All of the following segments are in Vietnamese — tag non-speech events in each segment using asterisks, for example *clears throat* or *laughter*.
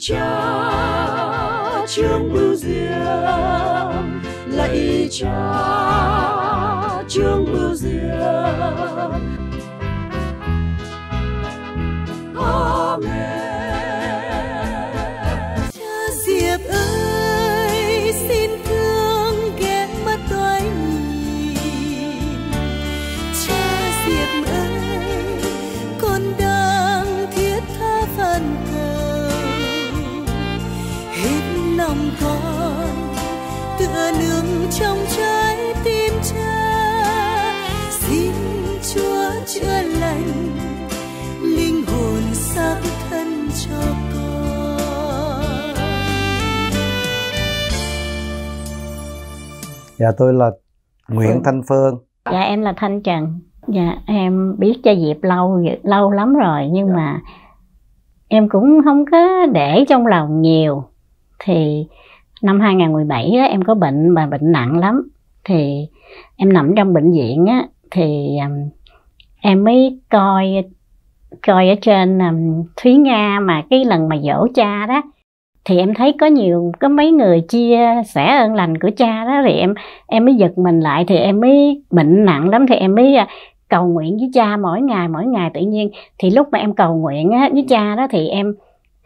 cha trương bưu diệm lạy cha trương bưu diệm lòng con tựa nương trong trái tim cha xin chúa chữa lành linh hồn xác thân cho con dạ tôi là Nguyễn Thanh Phương dạ em là Thanh Trần dạ em biết cha Diệp lâu lâu lắm rồi nhưng dạ. mà em cũng không có để trong lòng nhiều thì năm 2017 á, em có bệnh mà bệnh nặng lắm thì em nằm trong bệnh viện á thì um, em mới coi coi ở trên um, Thúy Nga mà cái lần mà dỗ cha đó thì em thấy có nhiều có mấy người chia sẻ ơn lành của cha đó thì em em mới giật mình lại thì em mới bệnh nặng lắm thì em mới à, cầu nguyện với cha mỗi ngày mỗi ngày tự nhiên thì lúc mà em cầu nguyện á, với cha đó thì em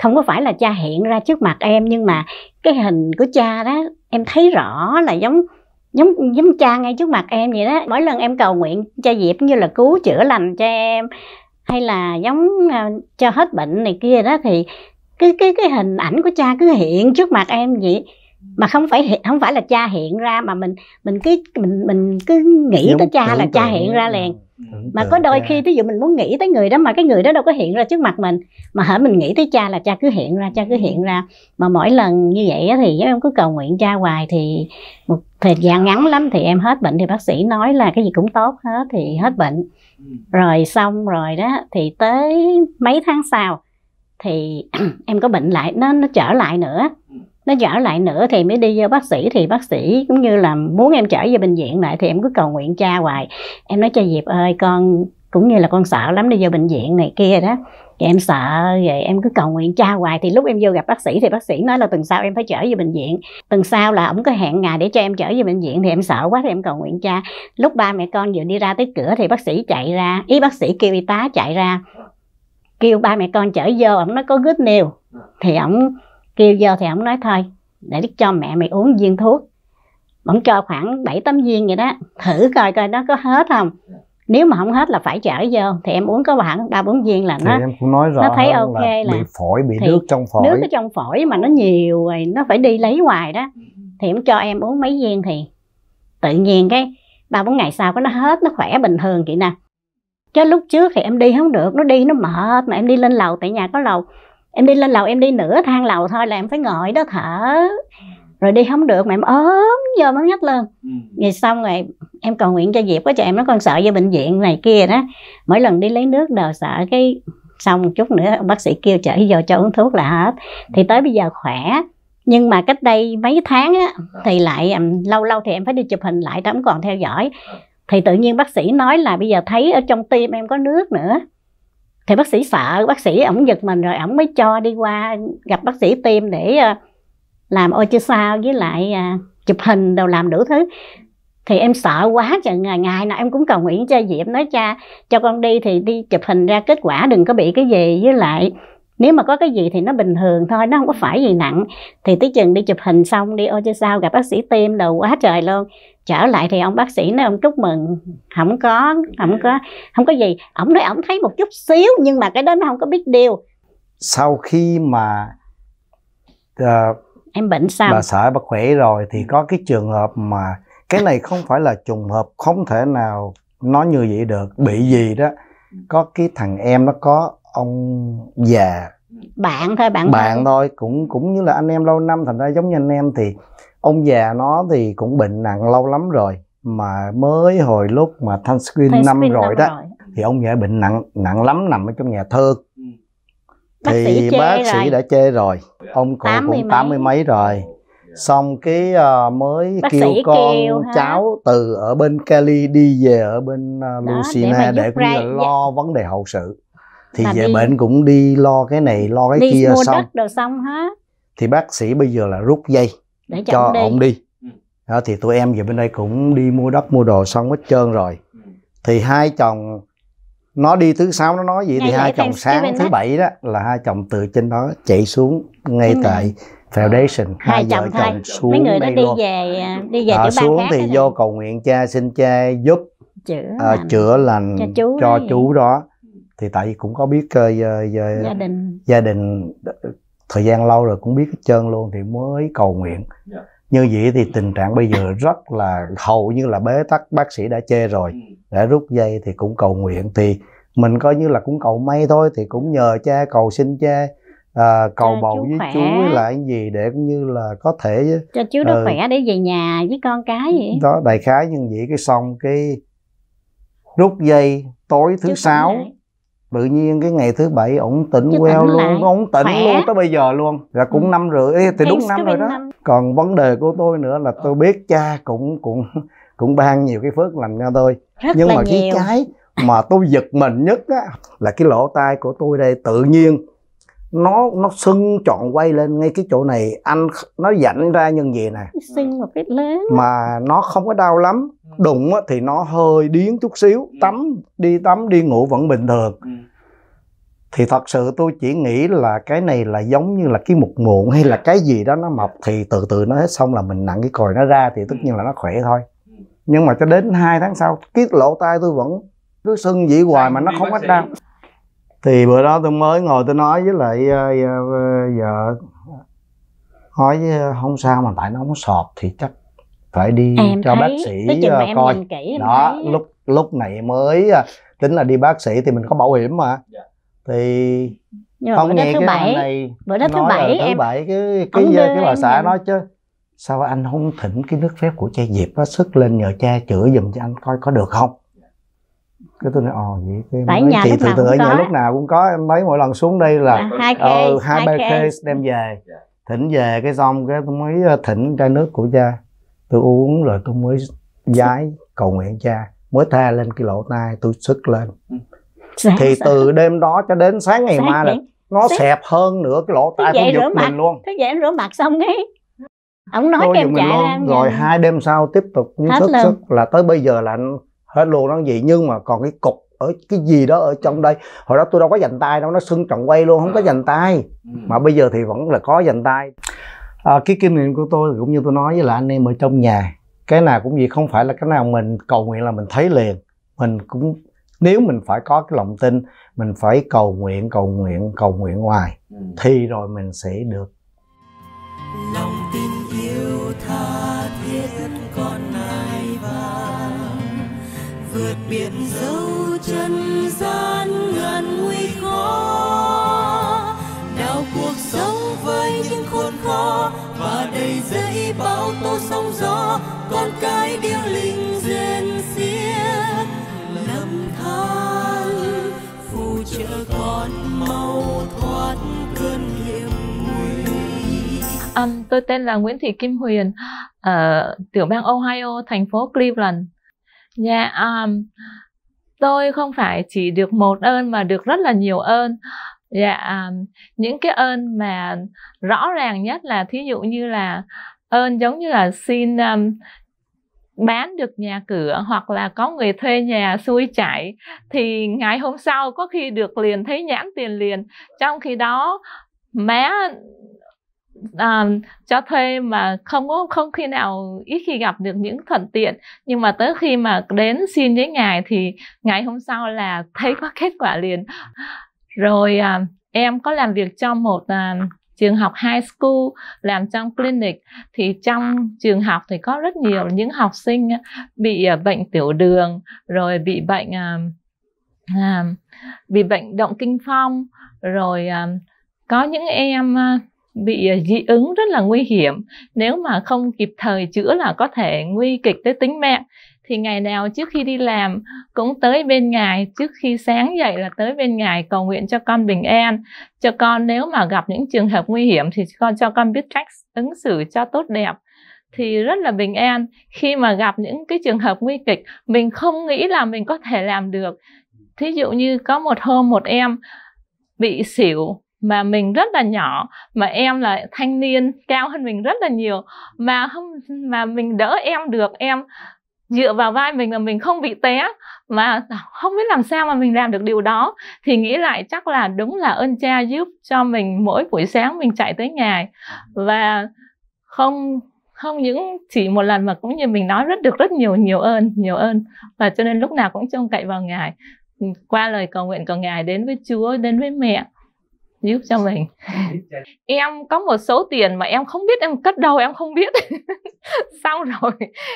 không có phải là cha hiện ra trước mặt em nhưng mà cái hình của cha đó em thấy rõ là giống giống giống cha ngay trước mặt em vậy đó mỗi lần em cầu nguyện cha diệp như là cứu chữa lành cho em hay là giống à, cho hết bệnh này kia đó thì cái cái cái hình ảnh của cha cứ hiện trước mặt em vậy mà không phải không phải là cha hiện ra mà mình mình cứ mình mình cứ nghĩ tới cha là cha hiện ra ừ. liền mà có đôi khi thí dụ mình muốn nghĩ tới người đó mà cái người đó đâu có hiện ra trước mặt mình mà hễ mình nghĩ tới cha là cha cứ hiện ra cha cứ hiện ra mà mỗi lần như vậy thì em cứ cầu nguyện cha hoài thì một thời gian ngắn lắm thì em hết bệnh thì bác sĩ nói là cái gì cũng tốt hết thì hết bệnh ừ. rồi xong rồi đó thì tới mấy tháng sau thì *clears throat* em có bệnh lại nó nó trở lại nữa nó trở lại nữa thì mới đi vô bác sĩ thì bác sĩ cũng như là muốn em trở về bệnh viện lại thì em cứ cầu nguyện cha hoài em nói cho diệp ơi con cũng như là con sợ lắm đi vô bệnh viện này kia đó thì em sợ vậy em cứ cầu nguyện cha hoài thì lúc em vô gặp bác sĩ thì bác sĩ nói là tuần sau em phải trở về bệnh viện tuần sau là ổng có hẹn ngày để cho em trở về bệnh viện thì em sợ quá thì em cầu nguyện cha lúc ba mẹ con vừa đi ra tới cửa thì bác sĩ chạy ra ý bác sĩ kêu y tá chạy ra kêu ba mẹ con trở vô ổng nó có good news thì ổng kêu vô thì ổng nói thôi để cho mẹ mày uống viên thuốc ổng cho khoảng bảy tấm viên vậy đó thử coi coi nó có hết không nếu mà không hết là phải trở vô thì em uống có khoảng ba bốn viên là thì nó em cũng nói rõ nó thấy ok là, là bị phổi bị nước trong phổi nước ở trong phổi mà nó nhiều rồi nó phải đi lấy hoài đó thì em cho em uống mấy viên thì tự nhiên cái ba bốn ngày sau có nó hết nó khỏe bình thường chị nè chứ lúc trước thì em đi không được nó đi nó mệt mà em đi lên lầu tại nhà có lầu em đi lên lầu em đi nửa thang lầu thôi là em phải ngồi đó thở rồi đi không được mà em ốm vô mới nhấc lên ừ. ngày xong rồi em cầu nguyện cho diệp quá trời em nó con sợ vô bệnh viện này kia đó mỗi lần đi lấy nước đều sợ cái xong một chút nữa bác sĩ kêu chở vô cho uống thuốc là hết thì tới bây giờ khỏe nhưng mà cách đây mấy tháng á, thì lại lâu lâu thì em phải đi chụp hình lại đó không còn theo dõi ừ. thì tự nhiên bác sĩ nói là bây giờ thấy ở trong tim em có nước nữa thì bác sĩ sợ bác sĩ ổng giật mình rồi ổng mới cho đi qua gặp bác sĩ tim để ờ, làm ôi sao với lại ờ, chụp hình đầu làm đủ thứ thì em sợ quá trời ngày ngày nào em cũng cầu nguyện cho diệm nói cha cho con đi thì đi chụp hình ra kết quả đừng có bị cái gì với lại nếu mà có cái gì thì nó bình thường thôi nó không có phải gì nặng thì tới chừng đi chụp hình xong đi ô chứ sao gặp bác sĩ tim đồ quá trời luôn trở lại thì ông bác sĩ nói ông chúc mừng không có không có không có gì ông nói ông thấy một chút xíu nhưng mà cái đó nó không có biết điều sau khi mà uh, em bệnh xong bà sợ bà khỏe rồi thì có cái trường hợp mà cái này không phải là trùng hợp không thể nào nói như vậy được bị gì đó có cái thằng em nó có ông già bạn thôi bạn bạn thôi. thôi cũng cũng như là anh em lâu năm thành ra giống như anh em thì ông già nó thì cũng bệnh nặng lâu lắm rồi mà mới hồi lúc mà thanh screen năm, rồi đó rồi. thì ông già bệnh nặng nặng lắm nằm ở trong nhà thơ bác thì sĩ bác sĩ đã chê rồi ông cụ cũng tám mươi mấy rồi xong cái uh, mới bác kêu con kêu, cháu từ ở bên Cali đi về ở bên uh, ờ, Lucina để, để cũng lo vấn đề hậu sự thì về bệnh cũng đi lo cái này lo cái đi kia mua xong đất rồi xong hết thì bác sĩ bây giờ là rút dây để cho, cho ông đi, đi. Ừ. Đó, thì tụi em về bên đây cũng đi mua đất mua đồ xong hết trơn rồi ừ. thì hai chồng nó đi thứ sáu nó nói gì ngay thì hai chồng sáng thứ bảy đó là hai chồng từ trên đó chạy xuống ngay ừ. tại foundation hai, hai chồng, vợ chồng xuống mấy người đó đi luôn. về à, đi về à, xuống thì vô cầu nguyện cha xin cha giúp chữa, à, chữa lành cho chú, cho chú đó thì tại vì cũng có biết uh, giờ, giờ, gia đình gia đình thời gian lâu rồi cũng biết hết trơn luôn thì mới cầu nguyện yeah. Dạ. như vậy thì tình trạng bây giờ rất là hầu như là bế tắc bác sĩ đã chê rồi ừ. đã rút dây thì cũng cầu nguyện thì mình coi như là cũng cầu may thôi thì cũng nhờ cha cầu xin cha à, cầu cho bầu với khỏe. chú với lại gì để cũng như là có thể cho chú nó uh, ờ, khỏe để về nhà với con cái vậy đó đại khái nhưng vậy cái xong cái rút dây tối thứ sáu tự nhiên cái ngày thứ bảy ổng tỉnh Chứ queo luôn lại. ổng tỉnh Khỏe. luôn tới bây giờ luôn là ừ. cũng ừ. năm rưỡi Ê, thì đúng năm rồi đó năm. còn vấn đề của tôi nữa là tôi ờ. biết cha cũng cũng cũng ban nhiều cái phước lành cho tôi Rất nhưng mà nhiều. cái cái mà tôi giật mình nhất á là cái lỗ tai của tôi đây tự nhiên nó nó sưng trọn quay lên ngay cái chỗ này anh nó dảnh ra như vậy nè sưng một cái lớn mà nó không có đau lắm ừ. đụng thì nó hơi điếng chút xíu ừ. tắm đi tắm đi ngủ vẫn bình thường thì thật sự tôi chỉ nghĩ là cái này là giống như là cái mục muộn hay là cái gì đó nó mọc thì từ từ nó hết xong là mình nặng cái còi nó ra thì tất nhiên là nó khỏe thôi nhưng mà cho đến hai tháng sau cái lỗ tai tôi vẫn cứ sưng dĩ hoài mà nó không hết đau thì bữa đó tôi mới ngồi tôi nói với lại ờ, ờ, ờ, vợ nói với không sao mà tại nó không sọt thì chắc phải đi em cho thấy, bác sĩ coi kỹ, đó thấy. lúc lúc này mới tính là đi bác sĩ thì mình có bảo hiểm mà yeah dạ thì nhưng mà không nghe thứ cái bảy, này bữa đó thứ bảy thứ em bảy cái cái cái, cái bà xã nói chứ sao anh không thỉnh cái nước phép của cha diệp á sức lên nhờ cha chữa giùm cho anh coi có được không cái tôi nói ồ ờ, vậy cái Tại nhà chị từ từ ở nhà lúc nào cũng có em lấy mỗi lần xuống đây là à, hai ờ, hai ba case đem về dạ. thỉnh về cái xong cái tôi mới ờ, thỉnh chai nước của cha tôi uống rồi tôi mới giái cầu nguyện cha mới tha lên cái lỗ tai tôi sức lên ừ. Sáng, dạ, thì sáng. từ đêm đó cho đến sáng ngày sáng mai là nó sáng. xẹp hơn nữa cái lỗ tai của giật mình luôn thế vậy rửa mặt xong ấy ông nói cho em chạy luôn. Em rồi nha. hai đêm sau tiếp tục cũng hết sức sức là tới bây giờ là hết luôn nó gì nhưng mà còn cái cục ở cái gì đó ở trong đây hồi đó tôi đâu có dành tay đâu nó sưng trọng quay luôn không có à. dành tay ừ. mà bây giờ thì vẫn là có dành tay à, cái kinh nghiệm của tôi cũng như tôi nói với là anh em ở trong nhà cái nào cũng gì không phải là cái nào mình cầu nguyện là mình thấy liền mình cũng nếu mình phải có cái lòng tin mình phải cầu nguyện cầu nguyện cầu nguyện ngoài ừ. thì rồi mình sẽ được lòng tin yêu tha thiết con nai vàng vượt biển dấu chân gian ngàn nguy khó đào cuộc sống với những khốn khó và đầy dẫy bao tô sóng gió con cái điêu linh Um, tôi tên là Nguyễn Thị Kim Huyền ở ờ, tiểu bang Ohio, thành phố Cleveland. Dạ, yeah, um, tôi không phải chỉ được một ơn mà được rất là nhiều ơn. Dạ, yeah, um, những cái ơn mà rõ ràng nhất là thí dụ như là ơn giống như là xin um, bán được nhà cửa hoặc là có người thuê nhà xui chảy thì ngày hôm sau có khi được liền thấy nhãn tiền liền trong khi đó má à, cho thuê mà không có không khi nào ít khi gặp được những thuận tiện nhưng mà tới khi mà đến xin với ngài thì ngày hôm sau là thấy có kết quả liền rồi à, em có làm việc cho một à, trường học high school làm trong clinic thì trong trường học thì có rất nhiều những học sinh à, bị à, bệnh tiểu đường rồi bị bệnh à, à, bị bệnh động kinh phong rồi à, có những em bị ờ, dị ứng rất là nguy hiểm nếu mà không kịp thời chữa là có thể nguy kịch tới tính mạng thì ngày nào trước khi đi làm cũng tới bên ngài trước khi sáng dậy là tới bên ngài cầu nguyện cho con bình an cho con nếu mà gặp những trường hợp nguy hiểm thì con cho con biết cách ứng xử cho tốt đẹp thì rất là bình an khi mà gặp những cái trường hợp nguy kịch mình không nghĩ là mình có thể làm được thí dụ như có một hôm một em bị xỉu mà mình rất là nhỏ mà em là thanh niên cao hơn mình rất là nhiều mà không mà mình đỡ em được em dựa vào vai mình là mình không bị té mà không biết làm sao mà mình làm được điều đó thì nghĩ lại chắc là đúng là ơn cha giúp cho mình mỗi buổi sáng mình chạy tới ngài và không không những chỉ một lần mà cũng như mình nói rất được rất nhiều nhiều ơn nhiều ơn và cho nên lúc nào cũng trông cậy vào ngài qua lời cầu nguyện của ngài đến với chúa đến với mẹ giúp cho mình em có một số tiền mà em không biết em cất đâu em không biết *laughs* xong rồi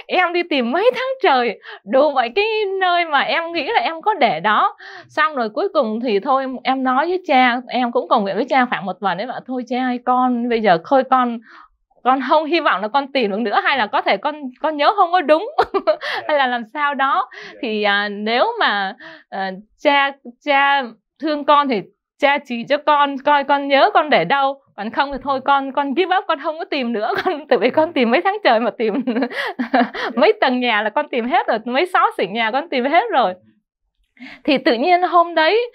em đi tìm mấy tháng trời đủ mọi cái nơi mà em nghĩ là em có để đó xong rồi cuối cùng thì thôi em nói với cha em cũng cầu nguyện với cha khoảng một tuần ấy bảo thôi cha ơi con bây giờ khơi con con không hy vọng là con tìm được nữa hay là có thể con con nhớ không có đúng *laughs* hay là làm sao đó thì à, nếu mà à, cha cha thương con thì cha chỉ cho con coi con nhớ con để đâu còn không thì thôi con con give up con không có tìm nữa con *laughs* tự vì con tìm mấy tháng trời mà tìm *laughs* mấy tầng nhà là con tìm hết rồi mấy sáu xỉnh nhà con tìm hết rồi thì tự nhiên hôm đấy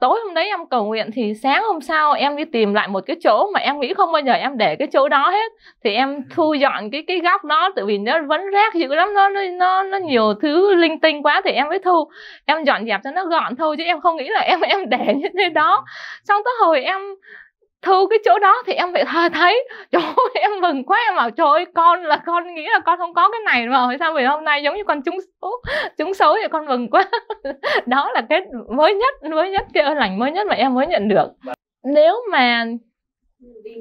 tối hôm đấy em cầu nguyện thì sáng hôm sau em đi tìm lại một cái chỗ mà em nghĩ không bao giờ em để cái chỗ đó hết thì em ừ. thu dọn cái cái góc đó tại vì nó vẫn rác dữ lắm nó nó nó nhiều thứ linh tinh quá thì em mới thu em dọn dẹp cho nó gọn thôi chứ em không nghĩ là em em để như thế đó ừ. xong tới hồi em thu cái chỗ đó thì em phải thờ thấy chỗ em mừng quá em bảo trời ơi con là con nghĩ là con không có cái này mà sao vì hôm nay giống như con trúng số trúng số thì con mừng quá *laughs* đó là cái mới nhất mới nhất cái ơn lành mới nhất mà em mới nhận được nếu mà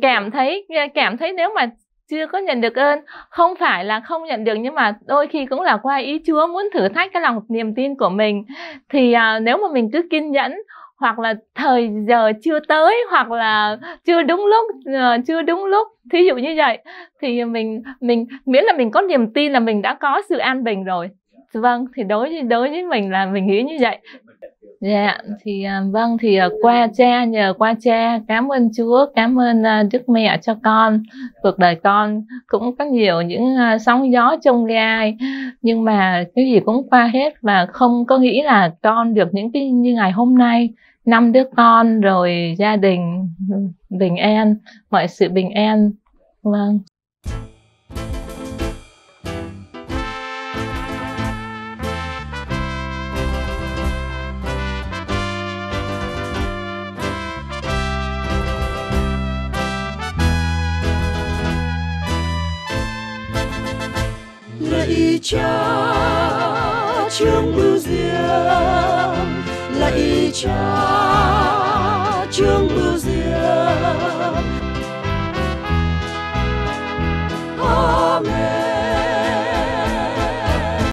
cảm thấy cảm thấy nếu mà chưa có nhận được ơn không phải là không nhận được nhưng mà đôi khi cũng là qua ý chúa muốn thử thách cái lòng niềm tin của mình thì à, nếu mà mình cứ kiên nhẫn hoặc là thời giờ chưa tới hoặc là chưa đúng lúc ờ, chưa đúng lúc thí dụ như vậy thì mình mình miễn là mình có niềm tin là mình đã có sự an bình rồi vâng thì đối với đối với mình là mình nghĩ như vậy Dạ, thì à, vâng thì à, qua cha nhờ qua cha cảm ơn Chúa, cảm ơn à, Đức Mẹ cho con. Cuộc đời con cũng có nhiều những sóng gió trong gai nhưng mà cái gì cũng qua hết và không có nghĩ là con được những cái như ngày hôm nay năm đứa con rồi gia đình bình an mọi sự bình an vâng lạy cha